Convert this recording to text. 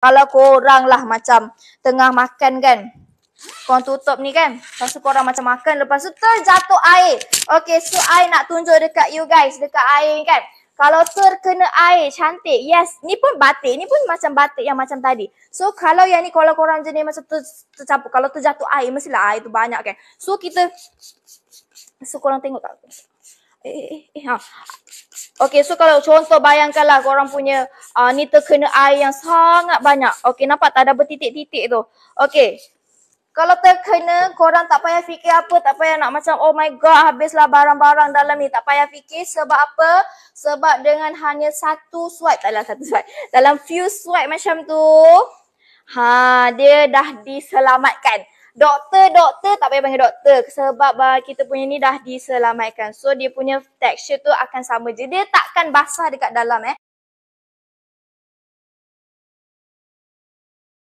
Kalau korang lah macam tengah makan kan. Korang tutup ni kan. Lepas tu korang macam makan. Lepas tu terjatuh air. Okay, so I nak tunjuk dekat you guys. Dekat air kan. Kalau terkena air, cantik. Yes, ni pun batik. Ni pun macam batik yang macam tadi. So, kalau yang ni kalau korang jenis macam ter, tercampur. Kalau terjatuh air, mestilah air tu banyak kan. So, kita... So, korang tengok tak? Eh, eh, eh, eh, ha. Okey, so kalau contoh bayangkanlah korang punya uh, ni terkena air yang sangat banyak. Okay, nampak tak ada bertitik-titik tu. Okay, Kalau terkena, korang tak payah fikir apa, tak payah nak macam oh my god habislah barang-barang dalam ni. Tak payah fikir sebab apa? Sebab dengan hanya satu swipe, taklah satu swipe. Dalam few swipe macam tu, ha, dia dah diselamatkan doktor doktor tak payah panggil doktor sebab uh, kita punya ni dah diselamatkan so dia punya texture tu akan sama je dia takkan basah dekat dalam eh